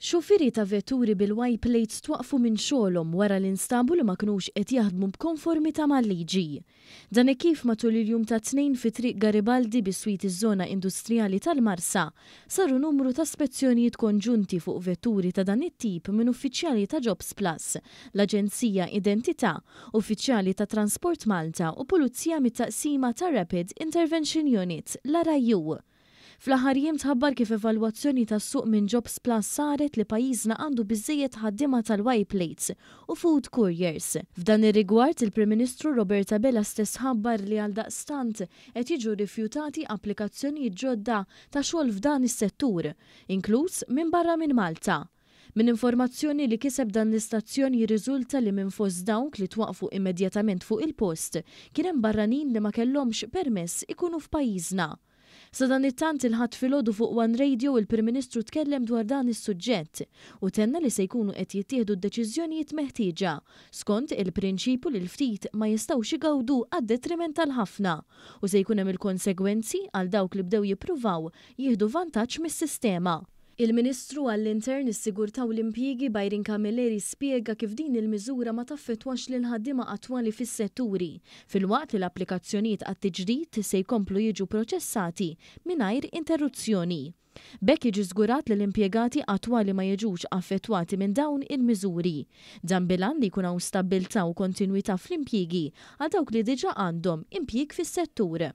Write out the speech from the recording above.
Xufiri ta' vetturi bil waj plates twaqfu minn xolom wara l-instabu li ma knux qed jaħdmu b'konformi mal-liġi. Dan kif matul il-jum ta' tnejn fi triq Garibaldi biswit iż-żona industrijali tal-Marsa saru numru ta' spezzjonijiet konġunti fuq vetturi ta' dan it-tip minn uffiċjali ta' Jobs Plus, l-Aġenzija Identità, uffiċjali ta' Transport Malta u Pulizija mit-taqsima ta' Rapid Intervention Unit, l-RAJU. Fl-aħħar jiem tħabbar kif evalwazzjoni tas-suq minn Jobs Plus saret li pajjiżna għandu biżejjed ħaddiema tal-way plates u food couriers. F'dan ir-rigward il-Prim Ministru Roberta Bella stess ħabbar li għal daqstant qed jiġu rifjutati applikazzjoni ġodda ta' xogħol f'dan is-settur, inkluż minn barra minn Malta. Min informazzjoni li kiseb dan l-istazzjoni jirriżulta li minn fost dawk li twaqfu immedjatament fuq il-post kien hemm barranin li ma kellhomx permess ikunu f'pajjiżna. Sadan it-tant il ħat filgħodu fuq One Radio il-Prim Ministru tkellem dwar dan is-suġġett u tenna li se jkunu qed jittieħdu d-deċiżjonijiet meħtieġa skont il-prinċipu li l-ftit ma jistgħux igawdu għad-detriment tal-ħafna u se jkun hemm il-konsegwenzi għal dawk li bdew jippruvaw jieħdu vantaġġ mis-sistema. Il-Ministru għall-Intern is-Sigurtà u l-Impjigi Bajrin Kamilleri spiega kif din il-miżura ma taffetwax lil ħaddiema attwali fis-setturi fil-waqt li l-applikazzjonijiet għat-tiġdid se jkomplu jiġu proċessati mingħajr interruzzjoni. Bekk jiġi żgurat li l-impjegati attwali ma jiġux affettwati minn dawn il-miżuri. Dan bilan li jkun hawn stabbiltà u kontinwità fl-impjigi għal dawk li diġà għandhom impjieg fis-settur.